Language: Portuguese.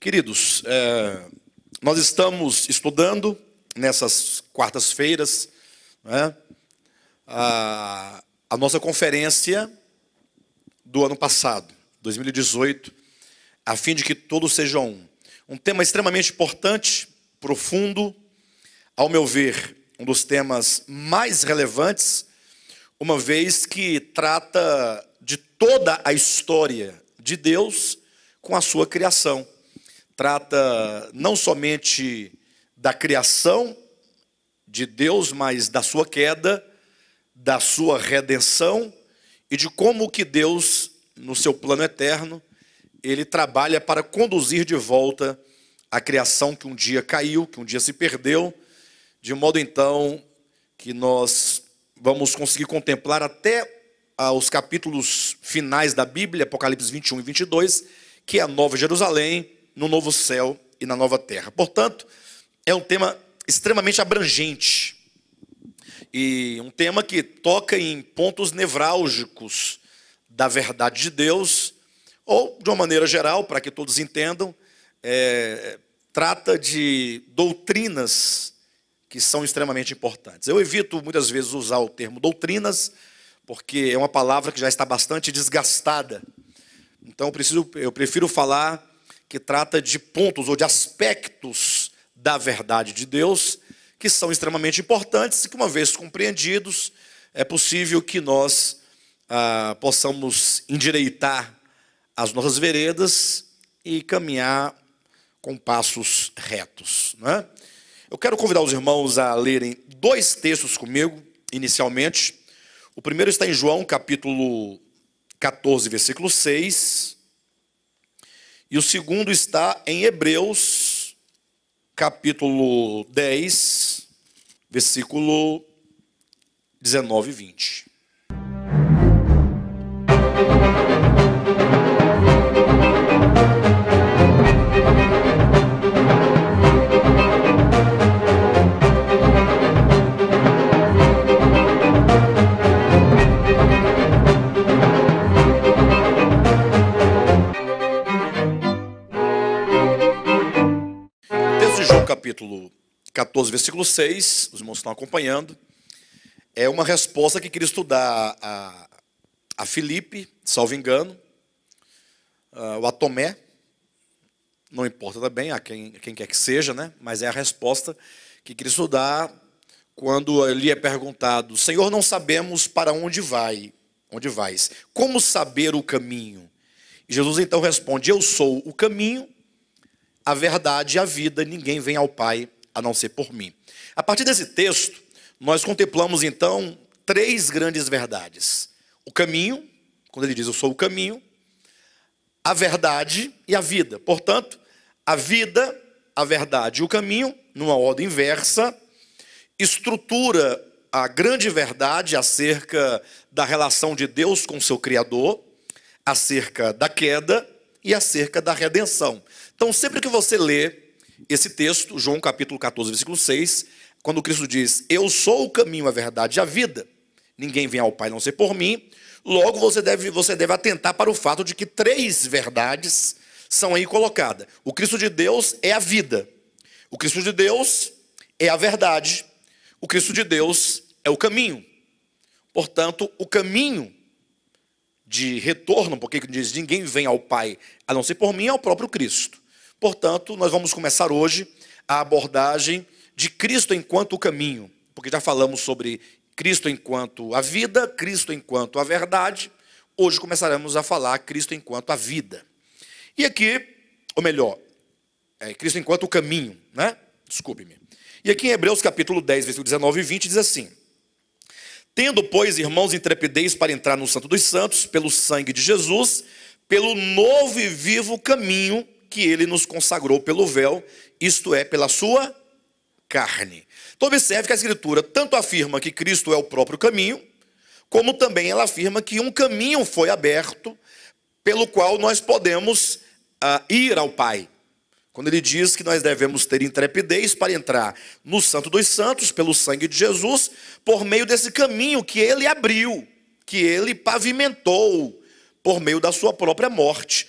Queridos, é, nós estamos estudando nessas quartas-feiras né, a, a, nossa conferência do ano passado, 2018, a fim de que todos sejam um. Um tema extremamente importante, profundo, ao meu ver, um dos temas mais relevantes, uma vez que trata de toda a história de Deus com a sua criação trata não somente da criação de Deus, mas da sua queda, da sua redenção e de como que Deus, no seu plano eterno, ele trabalha para conduzir de volta a criação que um dia caiu, que um dia se perdeu, de modo então que nós vamos conseguir contemplar até os capítulos finais da Bíblia, Apocalipse 21 e 22, que é a Nova Jerusalém, no novo céu e na nova terra. Portanto, é um tema extremamente abrangente e um tema que toca em pontos nevrálgicos da verdade de Deus, ou de uma maneira geral, para que todos entendam, é, trata de doutrinas que são extremamente importantes. Eu evito muitas vezes usar o termo doutrinas, porque é uma palavra que já está bastante desgastada. Então eu, preciso, eu prefiro falar que trata de pontos ou de aspectos da verdade de Deus que são extremamente importantes e que, uma vez compreendidos, é possível que nós ah, possamos endireitar as nossas veredas e caminhar com passos retos. Né? Eu quero convidar os irmãos a lerem dois textos comigo, inicialmente. O primeiro está em João, capítulo 14, versículo 6. E o segundo está em Hebreus, capítulo 10, versículo 19 e 20. capítulo 14, versículo 6, os irmãos estão acompanhando, é uma resposta que Cristo dá a, a Filipe, salvo engano, o a Tomé, não importa também a quem, a quem quer que seja, né? mas é a resposta que Cristo dá quando lhe é perguntado: Senhor, não sabemos para onde vai, onde vais, como saber o caminho? E Jesus então responde: Eu sou o caminho, a verdade e a vida, ninguém vem ao Pai a não ser por mim. A partir desse texto, nós contemplamos então três grandes verdades: o caminho, quando ele diz eu sou o caminho, a verdade e a vida. Portanto, a vida, a verdade e o caminho, numa ordem inversa, estrutura a grande verdade acerca da relação de Deus com seu Criador, acerca da queda e acerca da redenção. Então, sempre que você lê esse texto, João capítulo 14, versículo 6, quando Cristo diz: Eu sou o caminho, a verdade e a vida, ninguém vem ao Pai não ser por mim, logo você deve, você deve atentar para o fato de que três verdades são aí colocadas: o Cristo de Deus é a vida, o Cristo de Deus é a verdade, o Cristo de Deus é o caminho. Portanto, o caminho de retorno, porque diz: ninguém vem ao Pai a não ser por mim, é o próprio Cristo. Portanto, nós vamos começar hoje a abordagem de Cristo enquanto o caminho, porque já falamos sobre Cristo enquanto a vida, Cristo enquanto a verdade. Hoje começaremos a falar Cristo enquanto a vida. E aqui, ou melhor, é Cristo enquanto o caminho, né? Desculpe-me. E aqui em Hebreus capítulo 10, versículo 19 e 20 diz assim: Tendo, pois, irmãos, intrepidez para entrar no Santo dos Santos, pelo sangue de Jesus, pelo novo e vivo caminho que ele nos consagrou pelo véu, isto é, pela sua carne. Então, observe que a Escritura tanto afirma que Cristo é o próprio caminho, como também ela afirma que um caminho foi aberto pelo qual nós podemos ah, ir ao Pai. Quando ele diz que nós devemos ter intrepidez para entrar no Santo dos Santos, pelo sangue de Jesus, por meio desse caminho que ele abriu, que ele pavimentou, por meio da sua própria morte.